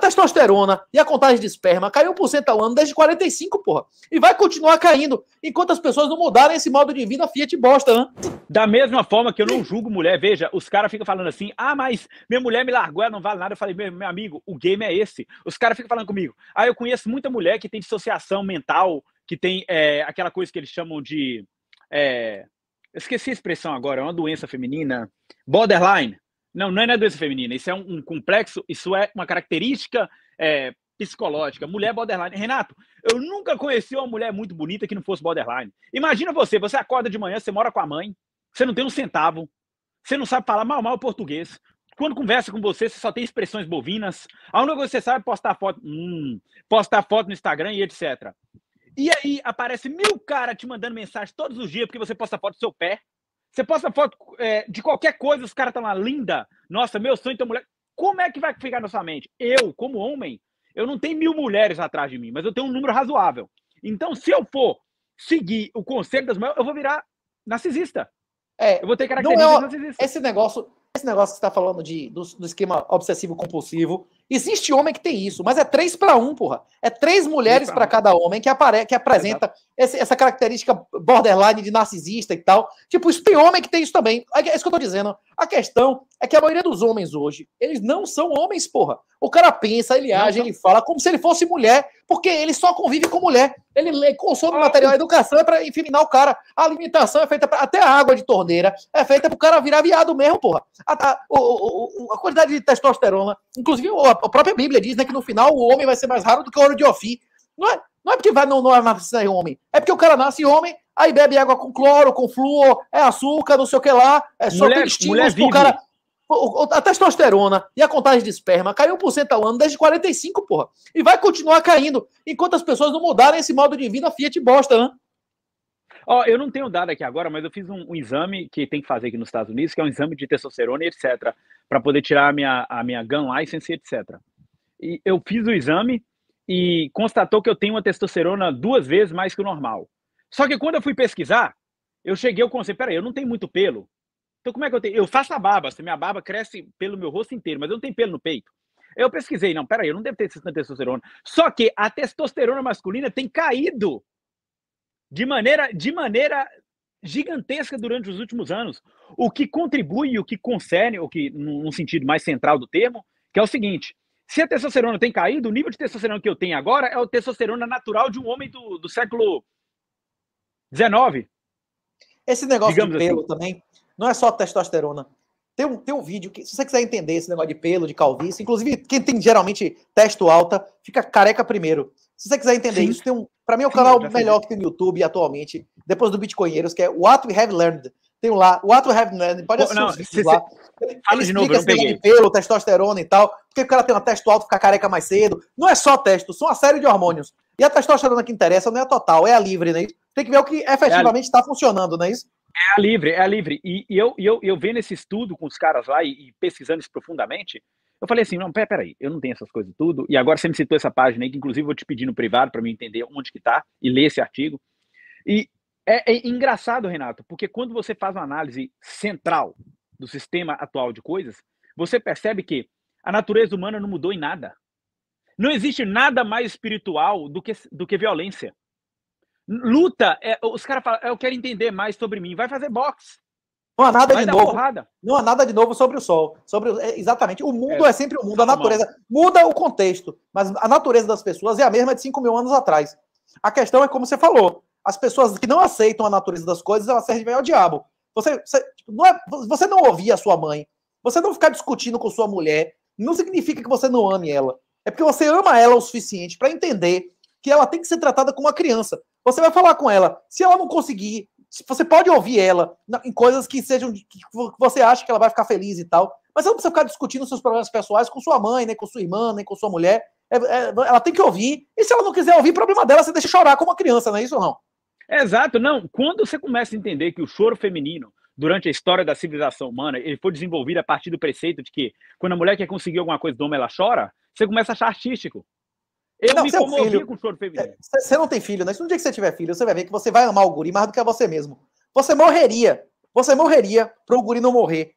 testosterona e a contagem de esperma caiu por cento ao ano desde 45, porra. E vai continuar caindo enquanto as pessoas não mudarem esse modo de vida Fiat bosta, né? Da mesma forma que eu não julgo mulher, veja, os caras ficam falando assim: ah, mas minha mulher me largou, ela não vale nada. Eu falei, meu, meu amigo, o game é esse. Os caras ficam falando comigo: ah, eu conheço muita mulher que tem dissociação mental, que tem é, aquela coisa que eles chamam de. É, esqueci a expressão agora, é uma doença feminina. Borderline. Não, não é doença feminina. Isso é um, um complexo, isso é uma característica é, psicológica. Mulher borderline. Renato, eu nunca conheci uma mulher muito bonita que não fosse borderline. Imagina você, você acorda de manhã, você mora com a mãe, você não tem um centavo, você não sabe falar mal mal português. Quando conversa com você, você só tem expressões bovinas. A única coisa que você sabe é postar foto, hum, postar foto no Instagram e etc. E aí aparece mil cara te mandando mensagem todos os dias porque você posta foto do seu pé, você posta foto é, de qualquer coisa, os caras estão lá, linda. Nossa, meu sonho é tem mulher. Como é que vai ficar na sua mente? Eu, como homem, eu não tenho mil mulheres atrás de mim, mas eu tenho um número razoável. Então, se eu for seguir o conselho das mulheres, eu vou virar narcisista. É, eu vou ter característica é, narcisista. Esse negócio, esse negócio que você tá falando de, do, do esquema obsessivo-compulsivo. Existe homem que tem isso, mas é três para um, porra. É três mulheres para cada homem que, apare que apresenta esse, essa característica borderline de narcisista e tal. Tipo, isso tem homem que tem isso também. É, é isso que eu tô dizendo. A questão é que a maioria dos homens hoje, eles não são homens, porra. O cara pensa, ele age, ele fala como se ele fosse mulher, porque ele só convive com mulher ele, consome ah, material. A educação é para infeminar o cara. A alimentação é feita para. Até a água de torneira é feita para o cara virar viado mesmo, porra. A, a, o, o, a quantidade de testosterona. Inclusive, a, a própria Bíblia diz né, que no final o homem vai ser mais raro do que o ouro de Ofi. Não é, não é porque vai, não, nascer é homem. É porque o cara nasce homem, aí bebe água com cloro, com flúor, é açúcar, não sei o que lá. É só mulher, tem estímulos mulher pro cara a testosterona e a contagem de esperma caiu por cento ao ano desde 45, porra. E vai continuar caindo enquanto as pessoas não mudarem esse modo de vida Fiat bosta, né? Ó, oh, eu não tenho dado aqui agora, mas eu fiz um, um, exame que tem que fazer aqui nos Estados Unidos, que é um exame de testosterona e etc, para poder tirar a minha a minha gun license e etc. E eu fiz o exame e constatou que eu tenho uma testosterona duas vezes mais que o normal. Só que quando eu fui pesquisar, eu cheguei ao conceito, peraí, eu não tenho muito pelo. Então, como é que eu tenho? Eu faço a barba, assim, minha barba cresce pelo meu rosto inteiro, mas eu não tenho pelo no peito. Eu pesquisei, não, peraí, eu não devo ter testosterona. Só que a testosterona masculina tem caído de maneira, de maneira gigantesca durante os últimos anos. O que contribui, o que concerne, o que, num sentido mais central do termo, que é o seguinte: se a testosterona tem caído, o nível de testosterona que eu tenho agora é o testosterona natural de um homem do, do século XIX. Esse negócio de do assim. pelo assim. também, não é só testosterona. Tem um, tem um vídeo que, se você quiser entender esse negócio de pelo, de calvície, inclusive quem tem geralmente testo alta, fica careca primeiro. Se você quiser entender Sim. isso, tem um. Para mim é o Sim, canal melhor que tem no YouTube atualmente, depois do Bitcoinheiros, que é What We Have Learned. Tem um lá, What We Have Learned. Pode assistir não, se, lá. Ele, Fala ele de novo, eu peguei. De pelo, testosterona e tal. Porque o cara tem uma testo alta, fica careca mais cedo. Não é só testo, são uma série de hormônios. E a testosterona que interessa não é a total, é a livre, né? Tem que ver o que é efetivamente está é funcionando, não é isso? É a livre, é a livre. E, e eu, e eu, eu vendo esse estudo com os caras lá e, e, pesquisando isso profundamente, eu falei assim, não, pera, peraí, eu não tenho essas coisas tudo. E agora você me citou essa página aí, que inclusive eu vou te pedir no privado para me entender onde que tá e ler esse artigo. E é, é engraçado, Renato, porque quando você faz uma análise central do sistema atual de coisas, você percebe que a natureza humana não mudou em nada. Não existe nada mais espiritual do que, do que violência. Luta, é, os caras falam, é, eu quero entender mais sobre mim. Vai fazer boxe. Não há nada Vai de novo. Porrada. Não há nada de novo sobre o sol. Sobre é, exatamente. O mundo é, é, sempre o mundo. A natureza mano. muda o contexto, mas a natureza das pessoas é a mesma de 5 mil anos atrás. A questão é como você falou. As pessoas que não aceitam a natureza das coisas, elas servem ao diabo. Você, você, tipo, não, é, você não ouvir a sua mãe. Você não ficar discutindo com sua mulher. Não significa que você não ame ela. É porque você ama ela o suficiente para entender que ela tem que ser tratada como uma criança. Você vai falar com ela. Se ela não conseguir, você pode ouvir ela em coisas que sejam que você acha que ela vai ficar feliz e tal. Mas você não precisa ficar discutindo seus problemas pessoais com sua mãe, nem com sua irmã, nem com sua mulher. É, é, ela tem que ouvir. E se ela não quiser ouvir, problema dela, você deixa chorar como uma criança, não é isso ou não? Exato, não. Quando você começa a entender que o choro feminino, durante a história da civilização humana, ele foi desenvolvido a partir do preceito de que quando a mulher quer conseguir alguma coisa do homem, ela chora, você começa a achar artístico. Eu não, me é comovi filho, com o choro feminino. Você é, não tem filho, né? No dia que você tiver filho, você vai ver que você vai amar o guri mais do que a você mesmo. Você morreria. Você morreria para o guri não morrer.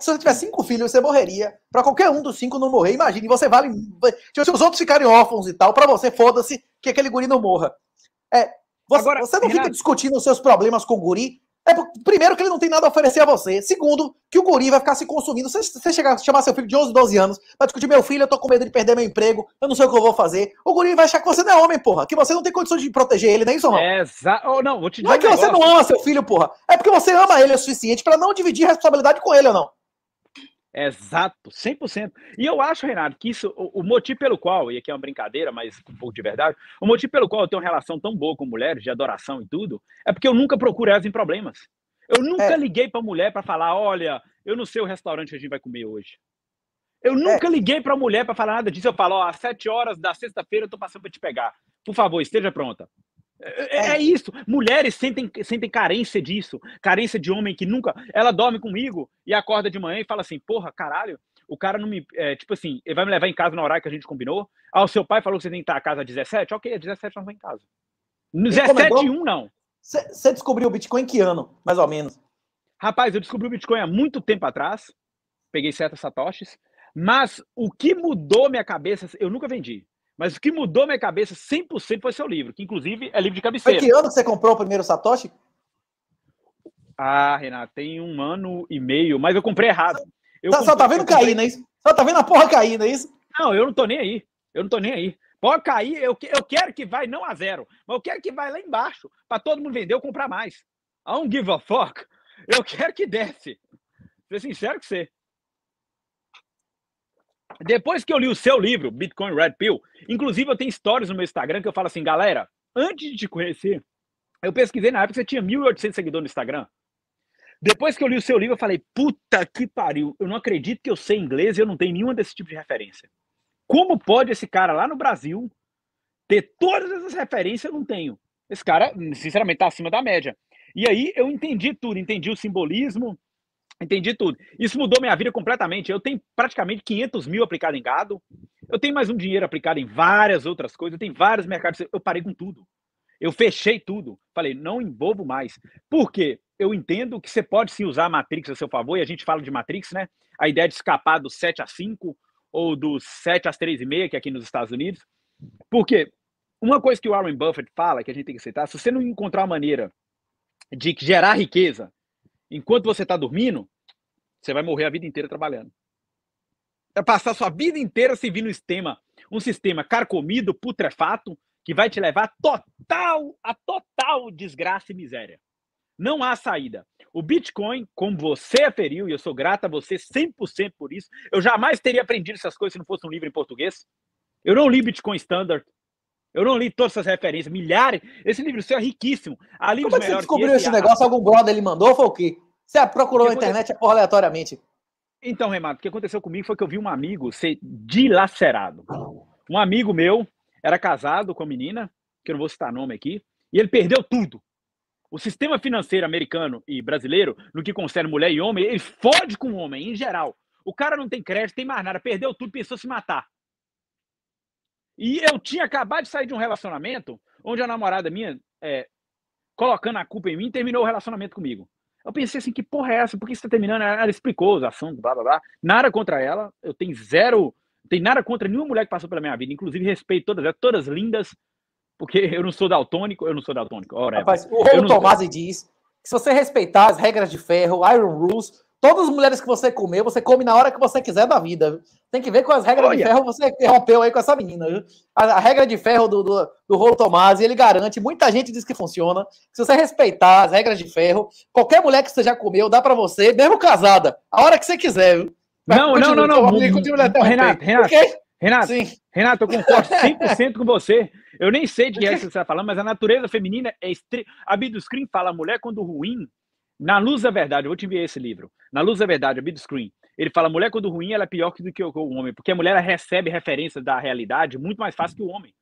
Se você tiver cinco filhos, você morreria. Para qualquer um dos cinco não morrer, imagine. Você vale. Se os outros ficarem órfãos e tal, para você, foda-se que aquele guri não morra. É, você, Agora, você não Renato, fica discutindo os seus problemas com o guri é primeiro que ele não tem nada a oferecer a você. Segundo, que o guri vai ficar se consumindo. Você, você chegar chamar seu filho de 11, 12 anos pra discutir, meu filho, eu tô com medo de perder meu emprego, eu não sei o que eu vou fazer. O guri vai achar que você não é homem, porra. Que você não tem condições de proteger ele, não é isso, não? Exato. oh, não, vou te dizer não é que você não ama seu filho, porra. É porque você ama ele o suficiente para não dividir responsabilidade com ele, ou não. Exato, 100%. E eu acho, Renato, que isso, o, o, motivo pelo qual, e aqui é uma brincadeira, mas um pouco de verdade, o motivo pelo qual eu tenho uma relação tão boa com mulheres, de adoração e tudo, é porque eu nunca procuro elas em problemas. Eu nunca é. liguei para mulher para falar, olha, eu não sei o restaurante que a gente vai comer hoje. Eu é. nunca é. liguei para mulher para falar nada disso. Eu falo, ó, às sete horas da sexta-feira eu tô passando para te pegar. Por favor, esteja pronta. É, é, é, isso. Mulheres sentem, sentem carência disso. Carência de homem que nunca. Ela dorme comigo e acorda de manhã e fala assim: porra, caralho, o cara não me. É, tipo assim, ele vai me levar em casa na hora que a gente combinou. Ah, o seu pai falou que você tem que estar a casa às 17? Ok, às 17 não vai em casa. 17 e 1 é não. Você descobriu o Bitcoin que ano, mais ou menos? Rapaz, eu descobri o Bitcoin há muito tempo atrás. Peguei certas satoshis. Mas o que mudou minha cabeça, eu nunca vendi. Mas o que mudou minha cabeça 100% foi seu livro, que inclusive é livro de cabeceira. Foi que ano você comprou o primeiro Satoshi? Ah, Renato, tem um ano e meio, mas eu comprei errado. Eu só, comprei, só tá vendo comprei... cair, né? Isso? Só tá vendo a porra cair, não é isso? Não, eu não tô nem aí. Eu não tô nem aí. Pode cair, eu, eu quero que vai não a zero, mas eu quero que vai lá embaixo, para todo mundo vender ou comprar mais. I don't give a fuck. Eu quero que desce. Ser sincero com você. Depois que eu li o seu livro, Bitcoin Red Pill, inclusive eu tenho stories no meu Instagram que eu falo assim, galera, antes de te conhecer, eu pesquisei na época que você tinha 1.800 seguidores no Instagram. Depois que eu li o seu livro, eu falei, puta que pariu, eu não acredito que eu sei inglês e eu não tenho nenhuma desse tipo de referência. Como pode esse cara lá no Brasil ter todas essas referências eu não tenho? Esse cara, hum, sinceramente, tá acima da média. E aí eu entendi tudo, entendi o simbolismo, Entendi tudo. Isso mudou minha vida completamente. Eu tenho praticamente 500 mil aplicado em gado. Eu tenho mais um dinheiro aplicado em várias outras coisas. Eu tenho vários mercados. Eu parei com tudo. Eu fechei tudo. Falei, não embobo mais. Por quê? Eu entendo que você pode sim usar a Matrix a seu favor. E a gente fala de Matrix, né? A ideia de escapar do 7 a 5 ou do 7 às 3,5, e meia, que é aqui nos Estados Unidos. Porque uma coisa que o Warren Buffett fala, que a gente tem que aceitar, se você não encontrar uma maneira de gerar riqueza enquanto você está dormindo, você vai morrer a vida inteira trabalhando. É passar sua vida inteira servindo um sistema, um sistema carcomido, putrefato, que vai te levar total a total desgraça e miséria. Não há saída. O Bitcoin, como você aferiu, e eu sou grato a você 100% por isso, eu jamais teria aprendido essas coisas se não fosse um livro em português. Eu não li Bitcoin Standard, eu não li todas essas referências, milhares. Esse livro seu é riquíssimo. Há Como é que você descobriu esse, esse negócio? Algum brother ele mandou foi o quê? Você procurou na internet aconteceu... aleatoriamente? Então, Renato, o que aconteceu comigo foi que eu vi um amigo ser dilacerado. Um amigo meu era casado com uma menina, que eu não vou citar nome aqui, e ele perdeu tudo. O sistema financeiro americano e brasileiro, no que concerne mulher e homem, ele fode com o homem, em geral. O cara não tem crédito, tem mais nada, perdeu tudo, pensou se matar. E eu tinha acabado de sair de um relacionamento onde a namorada minha, é, colocando a culpa em mim, terminou o relacionamento comigo. Eu pensei assim, que porra é essa? Por que você tá terminando? Ela explicou os assuntos, blá blá blá. Nada contra ela, eu tenho zero, tem nada contra nenhuma mulher que passou pela minha vida. Inclusive, respeito todas elas, todas lindas, porque eu não sou daltônico, eu não sou daltônico. Ora, Rapaz, o Rei Tomás diz que se você respeitar as regras de ferro, Iron Rules, Todas as mulheres que você comer, você come na hora que você quiser da vida. Tem que ver com as regras Olha. de ferro você rompeu aí com essa menina. A, a regra de ferro do, do, do Rolo Tomás, ele garante, muita gente diz que funciona. Se você respeitar as regras de ferro, qualquer mulher que você já comeu, dá para você, mesmo casada, a hora que você quiser. Viu? Não, não, não, não, não, Renato, Renato, Renato, Renato, Sim. Renato, eu concordo 100% com você. Eu nem sei de que é que você está falando, mas a natureza feminina é... Estre... A Bidoscreen fala a mulher quando ruim, na Luz da Verdade, eu vou te enviar esse livro. Na Luz da Verdade, a Bid Screen. Ele fala: a mulher, quando ruim, ela é pior do que o homem, porque a mulher recebe referência da realidade muito mais fácil que o homem.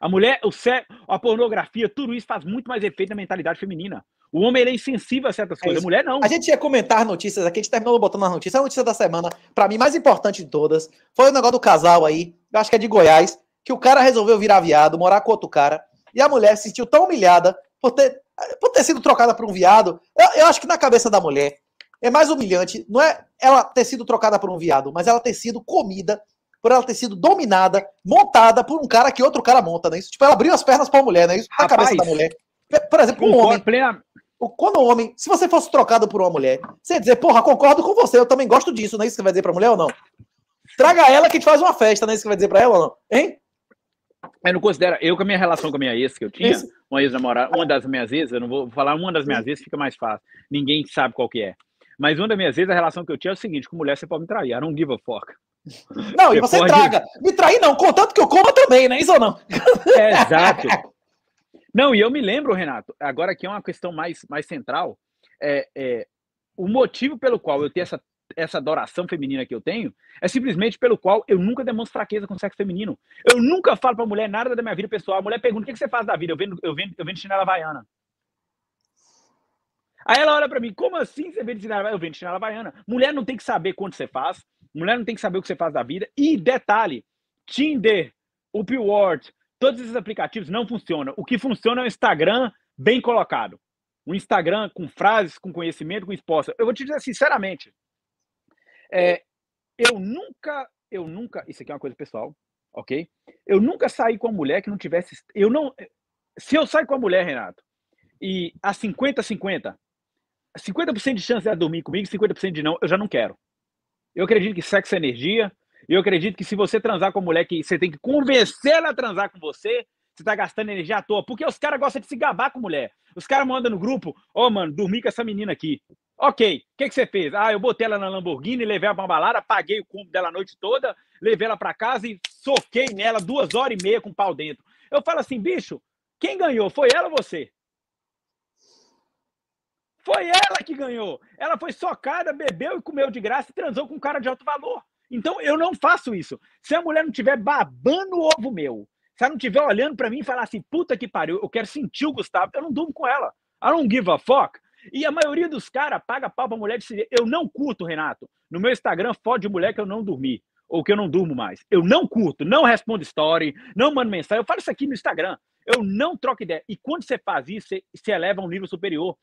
A mulher, o sexo, a pornografia, tudo isso faz muito mais efeito na mentalidade feminina. O homem ele é insensível a certas é coisas, isso. a mulher não. A gente ia comentar notícias aqui, a gente terminou botando as notícias. A notícia da semana, para mim, mais importante de todas, foi o negócio do casal aí, eu acho que é de Goiás, que o cara resolveu virar viado, morar com outro cara, e a mulher se sentiu tão humilhada por ter por ter sido trocada por um viado, eu, eu, acho que na cabeça da mulher é mais humilhante, não é ela ter sido trocada por um viado, mas ela ter sido comida, por ela ter sido dominada, montada por um cara que outro cara monta, né? Isso, tipo, ela abriu as pernas para é a mulher, né? Isso na Rapaz, cabeça da mulher. Por exemplo, um homem. Plena... Quando um homem, se você fosse trocado por uma mulher, você ia dizer, porra, concordo com você, eu também gosto disso, não é isso que você vai dizer pra mulher ou não? Traga ela que a gente faz uma festa, não é isso que você vai dizer pra ela ou não? Hein? Eu não considero, eu com a minha relação com a minha ex que eu tinha, Isso. uma ex-namorada, uma das minhas ex, eu não vou falar uma das minhas ex, fica mais fácil. Ninguém sabe qual que é. Mas uma das minhas vezes, a relação que eu tinha é o seguinte: com mulher você pode me trair, I don't give a fuck. Não, você e você pode... traga. Me trair não, contanto que eu coma também, né? Isso ou não? É, exato. não, e eu me lembro, Renato, agora que é uma questão mais, mais central, é, é, o motivo pelo qual eu tenho essa essa adoração feminina que eu tenho é simplesmente pelo qual eu nunca demonstro fraqueza com o sexo feminino. Eu nunca falo pra mulher nada da minha vida pessoal. A mulher pergunta: o que, que você faz da vida? Eu vendo, eu vendo, eu vendo chinela havaiana. Aí ela olha para mim, como assim você vende chinela havaiana? Eu vendo chinela havaiana. Mulher não tem que saber quanto você faz, mulher não tem que saber o que você faz da vida. E detalhe, Tinder, Upward, todos esses aplicativos não funcionam. O que funciona é o Instagram bem colocado. Um Instagram com frases, com conhecimento, com exposta. Eu vou te dizer sinceramente, é, eu nunca, eu nunca, isso aqui é uma coisa pessoal, ok? Eu nunca saí com uma mulher que não tivesse, eu não, eh, se eu sair com a mulher, Renato, e a 50-50, 50% de chance de dormir comigo, 50% de não, eu já não quero. Eu acredito que sexo é energia, eu acredito que se você transar com uma mulher que você tem que convencer ela a transar com você, você tá gastando energia à toa. Porque os caras gostam de se gabar com mulher. Os caras mandam no grupo, ó, oh, mano, dormi com essa menina aqui. Ok, o que, que, você fez? Ah, eu botei ela na Lamborghini, levei a bambalada, paguei o combo dela a noite toda, levei ela para casa e soquei nela duas horas e meia com o pau dentro. Eu falo assim, bicho, quem ganhou? Foi ela ou você? Foi ela que ganhou. Ela foi socada, bebeu e comeu de graça e transou com um cara de alto valor. Então eu não faço isso. Se a mulher não tiver babando o ovo meu, se ela não tiver olhando para mim e falar assim, puta que pariu, eu quero sentir o Gustavo, eu não durmo com ela. I don't give a fuck. E a maioria dos caras paga pau pra mulher de sirene. Eu não curto, Renato. No meu Instagram, foto de mulher que eu não dormi. Ou que eu não durmo mais. Eu não curto, não respondo story, não mando mensagem. Eu falo isso aqui no Instagram. Eu não troco ideia. E quando você faz isso, você eleva a um nível superior.